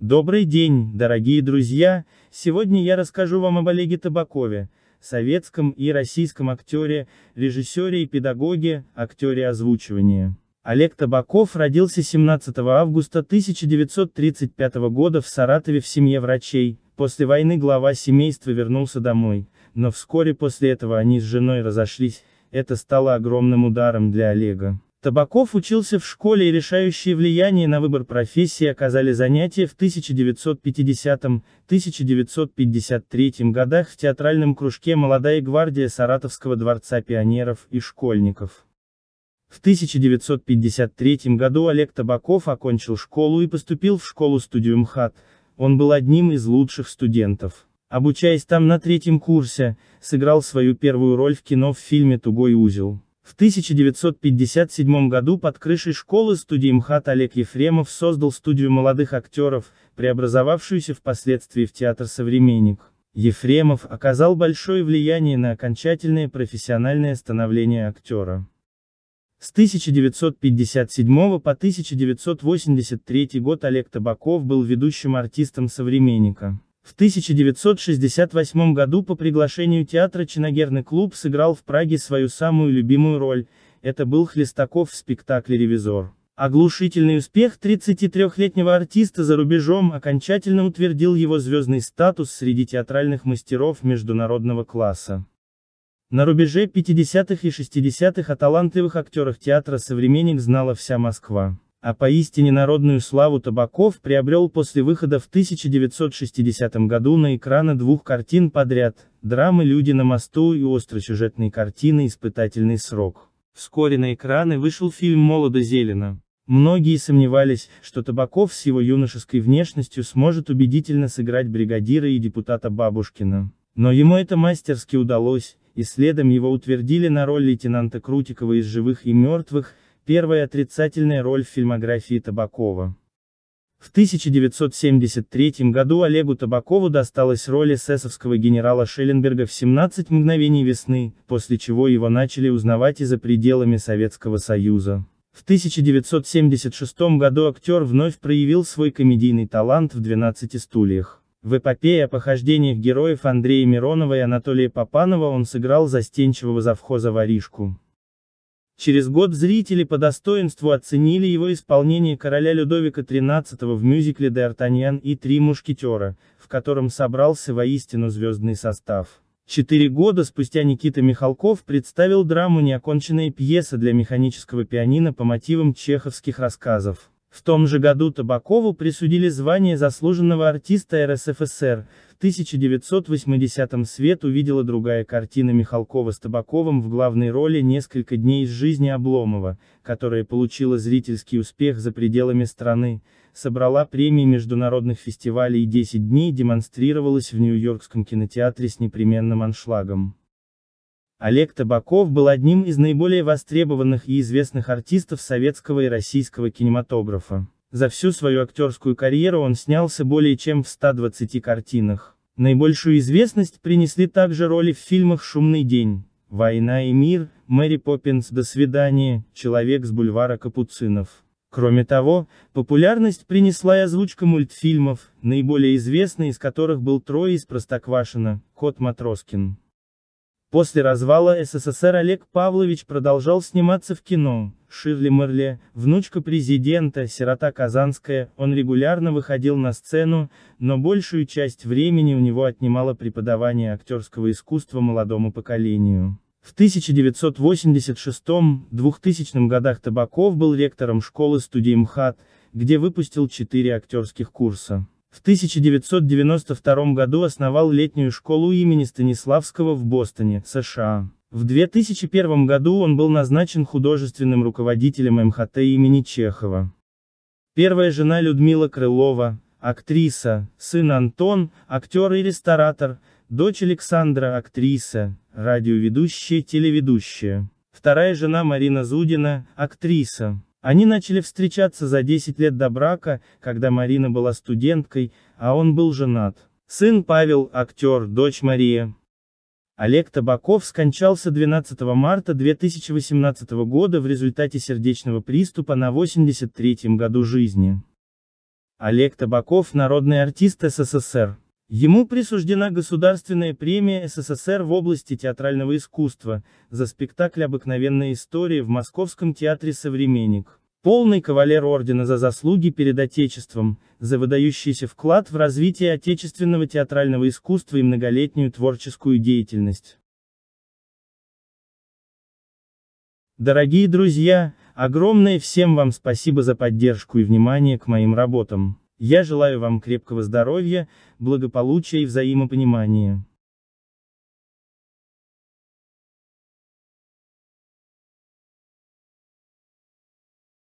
Добрый день, дорогие друзья! Сегодня я расскажу вам об Олеге Табакове, советском и российском актере, режиссере и педагоге, актере озвучивания. Олег Табаков родился 17 августа 1935 года в Саратове в семье врачей, после войны глава семейства вернулся домой, но вскоре после этого они с женой разошлись, это стало огромным ударом для Олега. Табаков учился в школе и решающее влияние на выбор профессии оказали занятия в 1950-1953 годах в театральном кружке «Молодая гвардия» Саратовского дворца пионеров и школьников. В 1953 году Олег Табаков окончил школу и поступил в школу-студию МХАТ, он был одним из лучших студентов. Обучаясь там на третьем курсе, сыграл свою первую роль в кино в фильме «Тугой узел». В 1957 году под крышей школы студии МХАТ Олег Ефремов создал студию молодых актеров, преобразовавшуюся впоследствии в театр «Современник». Ефремов оказал большое влияние на окончательное профессиональное становление актера. С 1957 по 1983 год Олег Табаков был ведущим артистом «Современника». В 1968 году по приглашению театра Чиногерный клуб сыграл в Праге свою самую любимую роль, это был Хлестаков в спектакле «Ревизор». Оглушительный успех 33-летнего артиста за рубежом окончательно утвердил его звездный статус среди театральных мастеров международного класса. На рубеже 50-х и 60-х о талантливых актерах театра «Современник» знала вся Москва а поистине народную славу Табаков приобрел после выхода в 1960 году на экраны двух картин подряд, драмы «Люди на мосту» и остросюжетной картины «Испытательный срок». Вскоре на экраны вышел фильм «Молодо-зелено». Многие сомневались, что Табаков с его юношеской внешностью сможет убедительно сыграть бригадира и депутата Бабушкина. Но ему это мастерски удалось, и следом его утвердили на роль лейтенанта Крутикова из «Живых и мертвых», первая отрицательная роль в фильмографии Табакова. В 1973 году Олегу Табакову досталась роль эсэсовского генерала Шелленберга в «17 мгновений весны», после чего его начали узнавать и за пределами Советского Союза. В 1976 году актер вновь проявил свой комедийный талант в «12 стульях». В эпопее о похождениях героев Андрея Миронова и Анатолия Попанова он сыграл застенчивого завхоза воришку. Через год зрители по достоинству оценили его исполнение короля Людовика XIII в мюзикле «Д'Артаньян и три мушкетера», в котором собрался воистину звездный состав. Четыре года спустя Никита Михалков представил драму «Неоконченная пьеса для механического пианино» по мотивам чеховских рассказов. В том же году Табакову присудили звание заслуженного артиста РСФСР, в 1980-м свет увидела другая картина Михалкова с Табаковым в главной роли «Несколько дней из жизни Обломова», которая получила зрительский успех за пределами страны, собрала премии международных фестивалей и 10 дней демонстрировалась в Нью-Йоркском кинотеатре с непременным аншлагом. Олег Табаков был одним из наиболее востребованных и известных артистов советского и российского кинематографа. За всю свою актерскую карьеру он снялся более чем в 120 картинах. Наибольшую известность принесли также роли в фильмах «Шумный день», «Война и мир», «Мэри Поппинс», «До свидания», «Человек с бульвара Капуцинов». Кроме того, популярность принесла и озвучка мультфильмов, наиболее известный из которых был «Трое из Простоквашино», «Кот Матроскин». После развала СССР Олег Павлович продолжал сниматься в кино. Ширли Мерле, внучка президента, сирота Казанская, он регулярно выходил на сцену, но большую часть времени у него отнимало преподавание актерского искусства молодому поколению. В 1986-2000 годах Табаков был ректором школы студии МХАТ, где выпустил четыре актерских курса. В 1992 году основал летнюю школу имени Станиславского в Бостоне, США. В 2001 году он был назначен художественным руководителем МХТ имени Чехова. Первая жена Людмила Крылова, актриса, сын Антон, актер и ресторатор, дочь Александра, актриса, радиоведущая, телеведущая. Вторая жена Марина Зудина, актриса. Они начали встречаться за 10 лет до брака, когда Марина была студенткой, а он был женат. Сын Павел, актер, дочь Мария. Олег Табаков скончался 12 марта 2018 года в результате сердечного приступа на 83-м году жизни. Олег Табаков – народный артист СССР. Ему присуждена Государственная премия СССР в области театрального искусства, за спектакль «Обыкновенная история» в Московском театре «Современник». Полный кавалер ордена за заслуги перед Отечеством, за выдающийся вклад в развитие отечественного театрального искусства и многолетнюю творческую деятельность. Дорогие друзья, огромное всем вам спасибо за поддержку и внимание к моим работам. Я желаю вам крепкого здоровья, благополучия и взаимопонимания.